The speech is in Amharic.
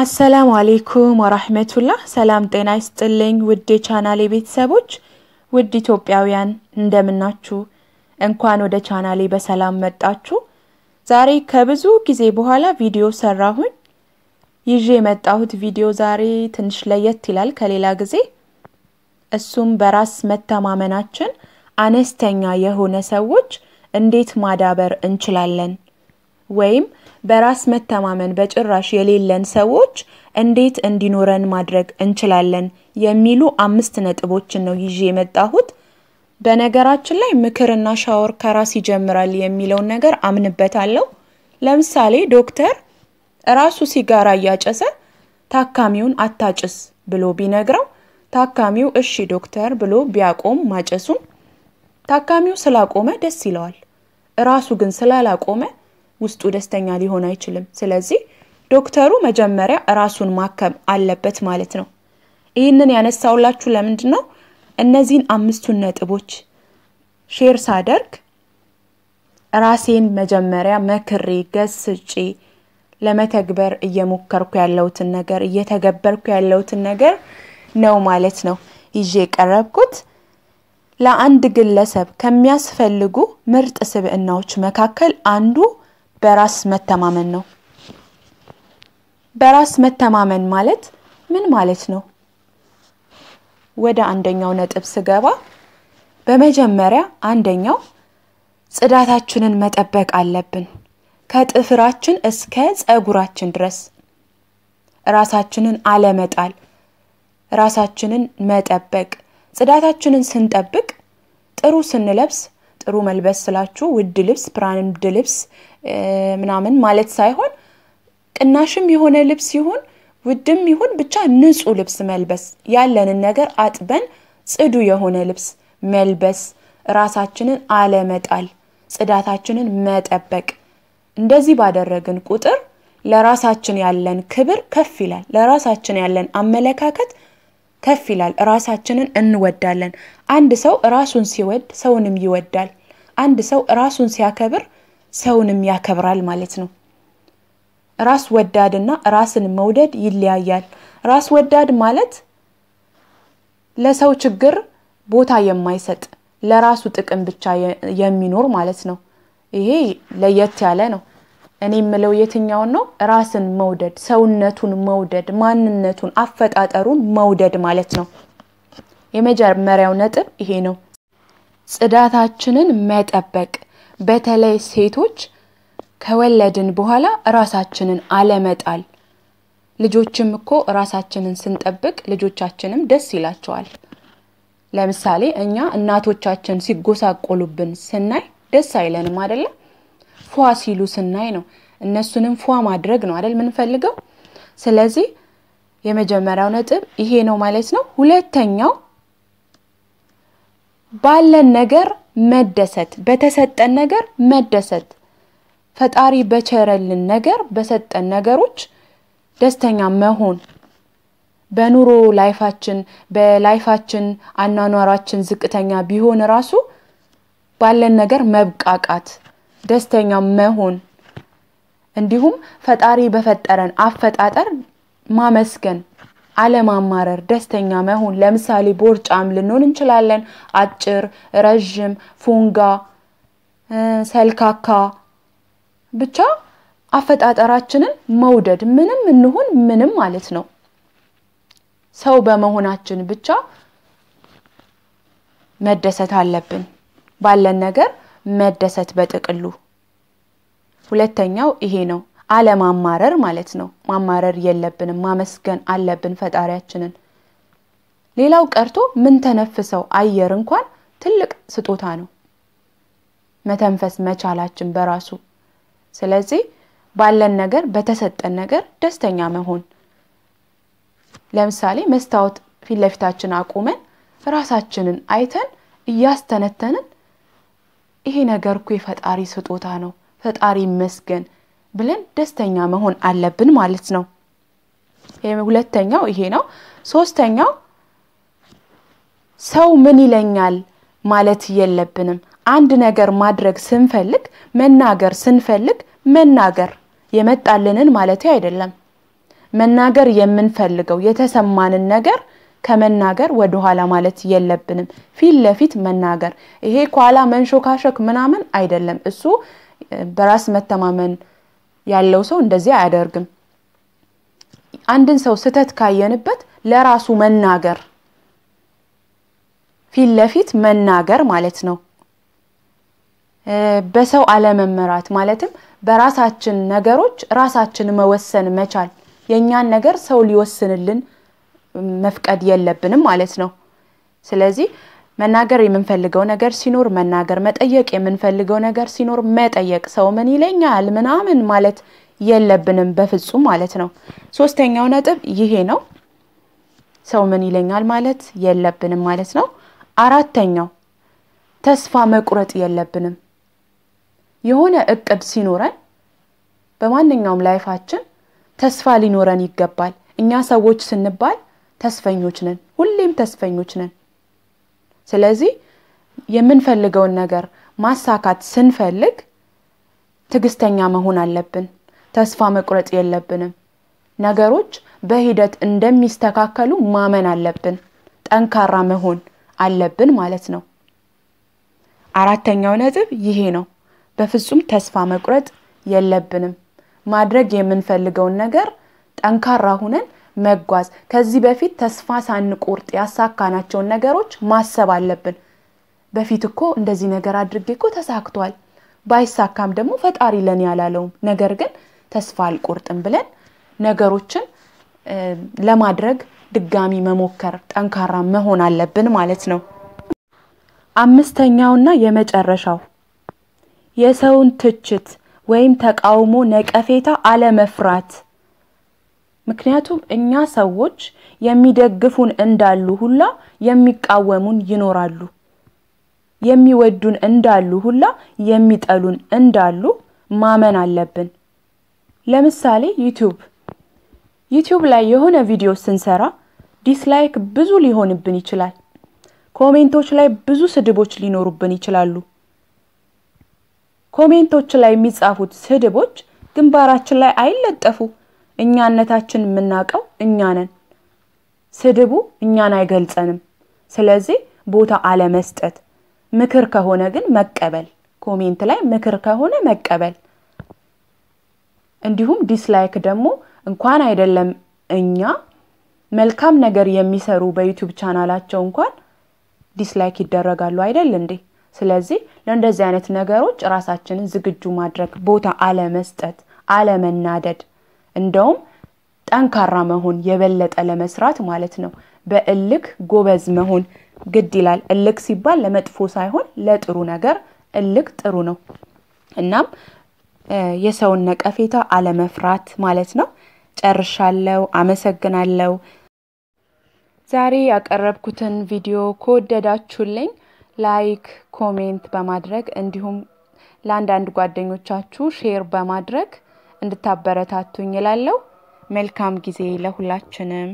አሰላሙ አሌይኩም ወራህመቱላህ። ሰላም ጤና ይስጥልኝ ውድ የቻናሌ ቤተሰቦች፣ ውድ ኢትዮጵያውያን እንደምናችሁ፣ እንኳን ወደ ቻናሌ በሰላም መጣችሁ። ዛሬ ከብዙ ጊዜ በኋላ ቪዲዮ ሰራሁኝ። ይዤ የመጣሁት ቪዲዮ ዛሬ ትንሽ ለየት ይላል ከሌላ ጊዜ። እሱም በራስ መተማመናችን አነስተኛ የሆነ ሰዎች እንዴት ማዳበር እንችላለን ወይም በራስ መተማመን በጭራሽ የሌለን ሰዎች እንዴት እንዲኖረን ማድረግ እንችላለን የሚሉ አምስት ነጥቦችን ነው ይዤ የመጣሁት። በነገራችን ላይ ምክርና ሻወር ከራስ ይጀምራል የሚለውን ነገር አምንበታለሁ። ለምሳሌ ዶክተር ራሱ ሲጋራ እያጨሰ ታካሚውን አታጭስ ብሎ ቢነግረው ታካሚው እሺ ዶክተር ብሎ ቢያቆም ማጨሱን ታካሚው ስላቆመ ደስ ይለዋል። ራሱ ግን ስላላቆመ ውስጡ ደስተኛ ሊሆን አይችልም። ስለዚህ ዶክተሩ መጀመሪያ ራሱን ማከም አለበት ማለት ነው። ይህንን ያነሳውላችሁ ለምንድን ነው? እነዚህን አምስቱን ነጥቦች ሼር ሳደርግ ራሴን መጀመሪያ መክሬ ገስጬ ለመተግበር እየሞከርኩ ያለውትን ነገር እየተገበርኩ ያለውትን ነገር ነው ማለት ነው ይዤ የቀረብኩት። ለአንድ ግለሰብ ከሚያስፈልጉ ምርጥ ስብዕናዎች መካከል አንዱ በራስ መተማመን ነው። በራስ መተማመን ማለት ምን ማለት ነው? ወደ አንደኛው ነጥብ ስገባ በመጀመሪያ አንደኛው ጽዳታችንን መጠበቅ አለብን። ከጥፍራችን እስከ ጸጉራችን ድረስ ራሳችንን አለመጣል፣ ራሳችንን መጠበቅ። ጽዳታችንን ስንጠብቅ ጥሩ ስንለብስ ጥሩ መልበስ ስላችሁ ውድ ልብስ ብራንድ ልብስ ምናምን ማለት ሳይሆን ቅናሽም የሆነ ልብስ ይሁን ውድም ይሁን ብቻ ንጹህ ልብስ መልበስ፣ ያለንን ነገር አጥበን ጽዱ የሆነ ልብስ መልበስ፣ ራሳችንን አለመጣል፣ ጽዳታችንን መጠበቅ እንደዚህ ባደረግን ቁጥር ለራሳችን ያለን ክብር ከፍ ይላል። ለራሳችን ያለን አመለካከት ከፍ ይላል። ራሳችንን እንወዳለን። አንድ ሰው ራሱን ሲወድ ሰውንም ይወዳል። አንድ ሰው ራሱን ሲያከብር ሰውንም ያከብራል ማለት ነው። ራስ ወዳድና ራስን መውደድ ይለያያል። ራስ ወዳድ ማለት ለሰው ችግር ቦታ የማይሰጥ ለራሱ ጥቅም ብቻ የሚኖር ማለት ነው። ይሄ ለየት ያለ ነው። እኔ የምለው የትኛውን ነው? ራስን መውደድ፣ ሰውነቱን መውደድ፣ ማንነቱን፣ አፈጣጠሩን መውደድ ማለት ነው። የመጀመሪያው ነጥብ ይሄ ነው። ጽዳታችንን መጠበቅ፣ በተለይ ሴቶች ከወለድን በኋላ ራሳችንን አለመጣል። ልጆችም እኮ ራሳችንን ስንጠብቅ ልጆቻችንም ደስ ይላቸዋል። ለምሳሌ እኛ እናቶቻችን ሲጎሳቆሉብን ስናይ ደስ አይለንም አይደለም? ፏ ሲሉ ስናይ ነው። እነሱንም ፏ ማድረግ ነው አይደል የምንፈልገው። ስለዚህ የመጀመሪያው ነጥብ ይሄ ነው ማለት ነው። ሁለተኛው ባለን ነገር መደሰት፣ በተሰጠን ነገር መደሰት። ፈጣሪ በቸረልን ነገር በሰጠን ነገሮች ደስተኛ መሆን በኑሮ ላይፋችን በላይፋችን አኗኗራችን ዝቅተኛ ቢሆን ራሱ ባለን ነገር መብቃቃት ደስተኛ መሆን እንዲሁም ፈጣሪ በፈጠረን አፈጣጠር ማመስገን፣ አለማማረር፣ ደስተኛ መሆን። ለምሳሌ ቦርጫም ልንሆን እንችላለን። አጭር፣ ረዥም፣ ፉንጋ፣ ሰልካካ ብቻ አፈጣጠራችንን መውደድ ምንም እንሁን ምንም ማለት ነው። ሰው በመሆናችን ብቻ መደሰት አለብን ባለን ነገር መደሰት በጥቅሉ ሁለተኛው ይሄ ነው አለማማረር ማለት ነው ማማረር የለብንም ማመስገን አለብን ፈጣሪያችንን ሌላው ቀርቶ ምን ተነፍሰው አየር እንኳን ትልቅ ስጦታ ነው መተንፈስ መቻላችን በራሱ ስለዚህ ባለን ነገር በተሰጠን ነገር ደስተኛ መሆን ለምሳሌ መስታወት ፊት ለፊታችን አቁመን ራሳችንን አይተን እያስተነተንን ይሄ ነገር እኮ የፈጣሪ ስጦታ ነው፣ ፈጣሪ ይመስገን ብለን ደስተኛ መሆን አለብን ማለት ነው። ሁለተኛው ይሄ ነው። ሶስተኛው ሰው ምን ይለኛል ማለት የለብንም። አንድ ነገር ማድረግ ስንፈልግ መናገር ስንፈልግ መናገር የመጣልንን ማለት አይደለም። መናገር የምንፈልገው የተሰማንን ነገር ከመናገር ወደኋላ ማለት የለብንም። ፊት ለፊት መናገር ይሄ ከኋላ መንሾካሸክ ምናምን አይደለም። እሱ በራስ መተማመን ያለው ሰው እንደዚህ አያደርግም። አንድን ሰው ስህተት ካየንበት ለራሱ መናገር ፊት ለፊት መናገር ማለት ነው። በሰው አለመመራት ማለትም በራሳችን ነገሮች ራሳችን መወሰን መቻል የእኛን ነገር ሰው ሊወስንልን መፍቀድ የለብንም ማለት ነው። ስለዚህ መናገር የምንፈልገው ነገር ሲኖር መናገር፣ መጠየቅ የምንፈልገው ነገር ሲኖር መጠየቅ፣ ሰው ምን ይለኛል ምናምን ማለት የለብንም በፍጹም ማለት ነው። ሶስተኛው ነጥብ ይሄ ነው። ሰው ምን ይለኛል ማለት የለብንም ማለት ነው። አራተኛው ተስፋ መቁረጥ የለብንም። የሆነ እቅድ ሲኖረን በማንኛውም ላይፋችን ተስፋ ሊኖረን ይገባል። እኛ ሰዎች ስንባል ተስፈኞች ነን ሁሌም ተስፈኞች ነን ስለዚህ የምንፈልገውን ነገር ማሳካት ስንፈልግ ትግስተኛ መሆን አለብን ተስፋ መቁረጥ የለብንም ነገሮች በሂደት እንደሚስተካከሉ ማመን አለብን ጠንካራ መሆን አለብን ማለት ነው አራተኛው ነጥብ ይሄ ነው በፍጹም ተስፋ መቁረጥ የለብንም ማድረግ የምንፈልገውን ነገር ጠንካራ ሁነን መጓዝ፣ ከዚህ በፊት ተስፋ ሳንቆርጥ ያሳካናቸውን ነገሮች ማሰብ አለብን። በፊት እኮ እንደዚህ ነገር አድርጌ እኮ ተሳክቷል፣ ባይሳካም ደግሞ ፈጣሪ ለኔ ያላለውም፣ ነገር ግን ተስፋ አልቆርጥም ብለን ነገሮችን ለማድረግ ድጋሚ መሞከር፣ ጠንካራ መሆን አለብን ማለት ነው። አምስተኛውና የመጨረሻው የሰውን ትችት ወይም ተቃውሞ፣ ነቀፌታ አለመፍራት ምክንያቱም እኛ ሰዎች የሚደግፉን እንዳሉ ሁላ የሚቃወሙን ይኖራሉ። የሚወዱን እንዳሉ ሁላ የሚጠሉን እንዳሉ ማመን አለብን። ለምሳሌ ዩቲዩብ ዩቲዩብ ላይ የሆነ ቪዲዮ ስንሰራ ዲስላይክ ብዙ ሊሆንብን ይችላል። ኮሜንቶች ላይ ብዙ ስድቦች ሊኖሩብን ይችላሉ። ኮሜንቶች ላይ የሚጻፉት ስድቦች ግንባራችን ላይ አይለጠፉ። እኛነታችን የምናውቀው እኛ ነን። ስድቡ እኛን አይገልጸንም። ስለዚህ ቦታ አለመስጠት፣ ምክር ከሆነ ግን መቀበል፣ ኮሜንት ላይ ምክር ከሆነ መቀበል። እንዲሁም ዲስላይክ ደግሞ እንኳን አይደለም እኛ መልካም ነገር የሚሰሩ በዩቱብ ቻናላቸው እንኳን ዲስላይክ ይደረጋሉ አይደል እንዴ? ስለዚህ ለእንደዚህ አይነት ነገሮች ራሳችንን ዝግጁ ማድረግ፣ ቦታ አለመስጠት፣ አለመናደድ እንደውም ጠንካራ መሆን የበለጠ ለመስራት ማለት ነው። በእልክ ጎበዝ መሆን ግድ ይላል። እልክ ሲባል ለመጥፎ ሳይሆን ለጥሩ ነገር እልክ ጥሩ ነው። እናም የሰውን ነቀፌታ አለመፍራት ማለት ነው። ጨርሻለው አመሰግናለሁ። ዛሬ ያቀረብኩትን ቪዲዮ ከወደዳችሁልኝ ላይክ፣ ኮሜንት በማድረግ እንዲሁም ለአንዳንድ ጓደኞቻችሁ ሼር በማድረግ እንድታበረታቱኝ ይላለሁ። መልካም ጊዜ ለሁላችንም።